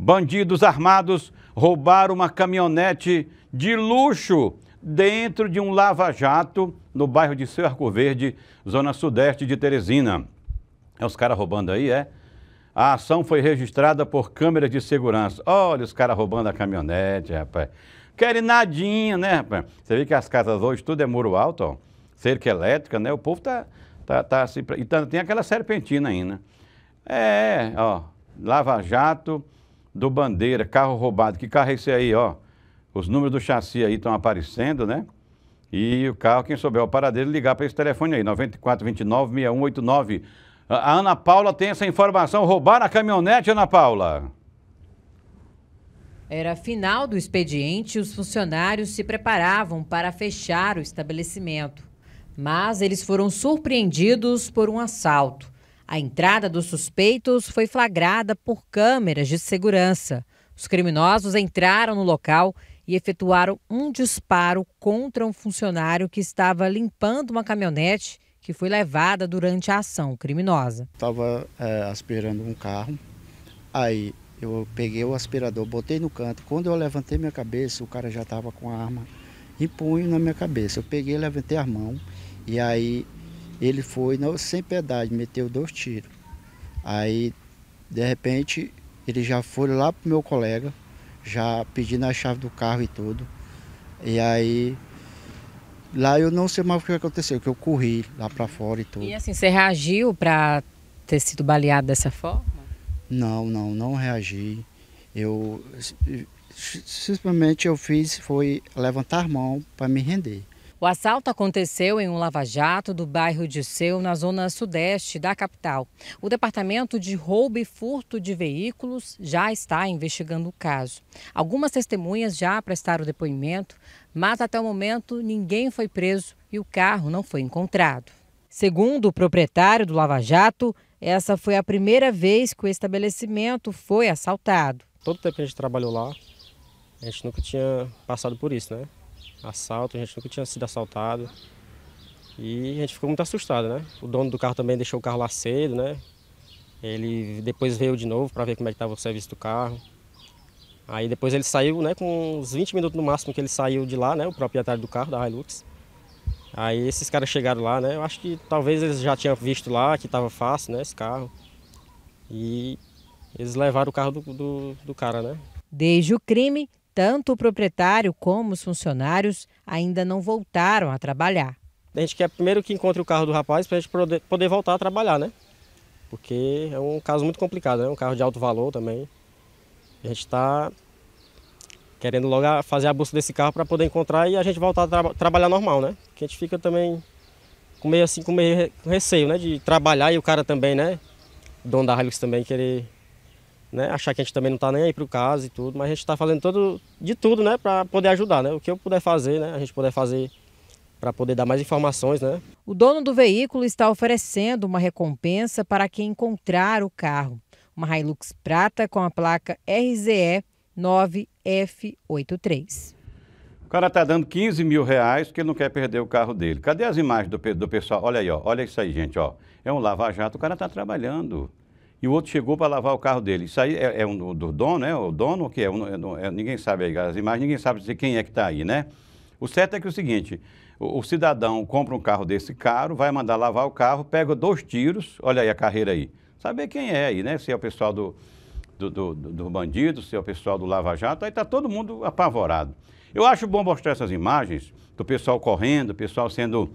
Bandidos armados roubaram uma caminhonete de luxo dentro de um lava-jato no bairro de Seu Arco Verde, zona sudeste de Teresina. É os caras roubando aí, é? A ação foi registrada por câmeras de segurança. Olha os caras roubando a caminhonete, rapaz. Querem nadinha, né, rapaz? Você vê que as casas hoje tudo é muro alto, ó. Cerca elétrica, né? O povo tá, tá, tá se... E tá, tem aquela serpentina ainda. Né? É, ó. Lava Jato do Bandeira, carro roubado. Que carro é esse aí, ó? Os números do chassi aí estão aparecendo, né? E o carro, quem souber o paradeiro, ligar para esse telefone aí, 9429-6189. A Ana Paula tem essa informação. Roubaram a caminhonete, Ana Paula? Era final do expediente e os funcionários se preparavam para fechar o estabelecimento. Mas eles foram surpreendidos por um assalto. A entrada dos suspeitos foi flagrada por câmeras de segurança. Os criminosos entraram no local e efetuaram um disparo contra um funcionário que estava limpando uma caminhonete que foi levada durante a ação criminosa. Estava é, aspirando um carro, aí eu peguei o aspirador, botei no canto. Quando eu levantei minha cabeça, o cara já estava com a arma e punho na minha cabeça. Eu peguei, levantei a mão e aí ele foi não, sem piedade, meteu dois tiros. Aí, de repente, ele já foi lá pro meu colega, já pedindo a chave do carro e tudo. E aí, lá eu não sei mais o que aconteceu, que eu corri lá para fora e tudo. E assim, você reagiu para ter sido baleado dessa forma? Não, não, não reagi. Eu simplesmente eu fiz foi levantar a mão para me render. O assalto aconteceu em um lava-jato do bairro de Seu, na zona sudeste da capital. O Departamento de Roubo e Furto de Veículos já está investigando o caso. Algumas testemunhas já prestaram depoimento, mas até o momento ninguém foi preso e o carro não foi encontrado. Segundo o proprietário do Lava Jato, essa foi a primeira vez que o estabelecimento foi assaltado. Todo tempo que a gente trabalhou lá, a gente nunca tinha passado por isso, né? assalto, a gente nunca tinha sido assaltado. E a gente ficou muito assustado, né? O dono do carro também deixou o carro lá cedo, né? Ele depois veio de novo para ver como é que estava o serviço do carro. Aí depois ele saiu, né, com uns 20 minutos no máximo que ele saiu de lá, né, o proprietário do carro, da Hilux. Aí esses caras chegaram lá, né, eu acho que talvez eles já tinham visto lá que estava fácil, né, esse carro. E eles levaram o carro do, do, do cara, né. Desde o crime, tanto o proprietário como os funcionários ainda não voltaram a trabalhar. A gente quer primeiro que encontre o carro do rapaz para a gente poder, poder voltar a trabalhar, né? Porque é um caso muito complicado, é né? um carro de alto valor também. A gente está querendo logo fazer a busca desse carro para poder encontrar e a gente voltar a tra trabalhar normal, né? Porque a gente fica também com meio assim, com meio receio, né? De trabalhar e o cara também, né? O dono da Hilux também querer né? Achar que a gente também não está nem aí para o caso e tudo, mas a gente está fazendo todo, de tudo, né? Para poder ajudar, né? O que eu puder fazer, né? A gente puder fazer para poder dar mais informações, né? O dono do veículo está oferecendo uma recompensa para quem encontrar o carro. Uma Hilux prata com a placa RZE 9F83. O cara está dando 15 mil reais porque ele não quer perder o carro dele. Cadê as imagens do, do pessoal? Olha aí, ó. olha isso aí, gente. Ó. É um lava-jato, o cara está trabalhando e o outro chegou para lavar o carro dele. Isso aí é, é um, do dono, né? O dono, que é, um, é, é, ninguém sabe aí, as imagens, ninguém sabe dizer quem é que está aí, né? O certo é que é o seguinte, o, o, cidadão compra um carro desse caro, vai mandar lavar o carro, pega dois tiros, olha aí a carreira aí. Saber quem é aí, né? Se é o pessoal do, do, do, do bandido, se é o pessoal do Lava Jato, aí está todo mundo apavorado. Eu acho bom mostrar essas imagens do pessoal correndo, do pessoal sendo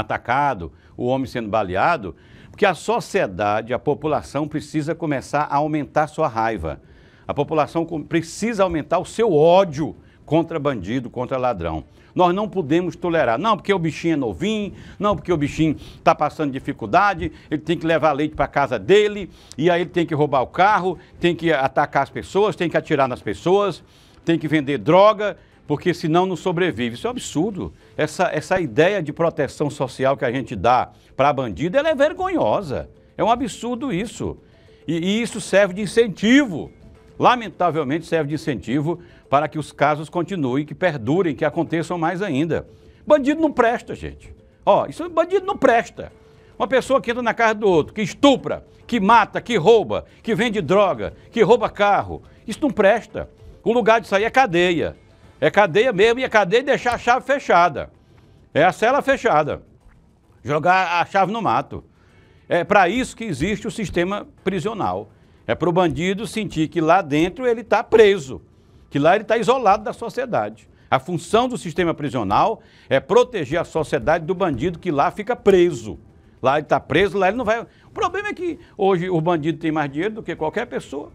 atacado, o homem sendo baleado, porque a sociedade, a população precisa começar a aumentar sua raiva. A população precisa aumentar o seu ódio contra bandido, contra ladrão. Nós não podemos tolerar. Não, porque o bichinho é novinho, não, porque o bichinho está passando dificuldade, ele tem que levar leite para casa dele, e aí ele tem que roubar o carro, tem que atacar as pessoas, tem que atirar nas pessoas, tem que vender droga, porque senão não sobrevive. Isso é um absurdo. Essa, essa ideia de proteção social que a gente dá para bandido, ela é vergonhosa. É um absurdo isso. E, e isso serve de incentivo. Lamentavelmente serve de incentivo para que os casos continuem, que perdurem, que aconteçam mais ainda. Bandido não presta, gente. Ó, isso bandido não presta. Uma pessoa que entra na casa do outro, que estupra, que mata, que rouba, que vende droga, que rouba carro, isso não presta. O lugar de sair é cadeia. É cadeia mesmo, e a cadeia é deixar a chave fechada. É a cela fechada. Jogar a chave no mato. É para isso que existe o sistema prisional. É para o bandido sentir que lá dentro ele está preso, que lá ele está isolado da sociedade. A função do sistema prisional é proteger a sociedade do bandido que lá fica preso. Lá ele está preso, lá ele não vai. O problema é que hoje o bandido tem mais dinheiro do que qualquer pessoa.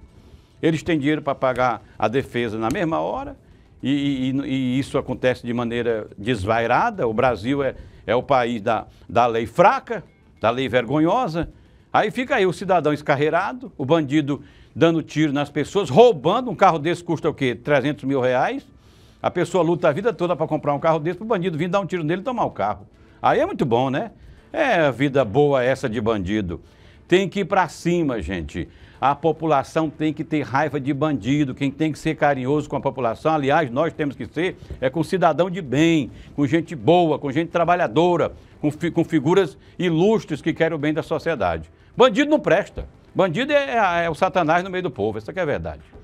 Eles têm dinheiro para pagar a defesa na mesma hora, e, e, e isso acontece de maneira desvairada. O Brasil é, é o país da, da lei fraca, da lei vergonhosa. Aí fica aí o cidadão escarreirado, o bandido dando tiro nas pessoas, roubando. Um carro desse custa o quê? 300 mil reais. A pessoa luta a vida toda para comprar um carro desse, para o bandido vir dar um tiro nele e tomar o carro. Aí é muito bom, né? É vida boa essa de bandido. Tem que ir para cima, gente a população tem que ter raiva de bandido, quem tem que ser carinhoso com a população, aliás, nós temos que ser, é com cidadão de bem, com gente boa, com gente trabalhadora, com, fi, com figuras ilustres que querem o bem da sociedade. Bandido não presta. Bandido é, é, é o satanás no meio do povo, essa é a verdade.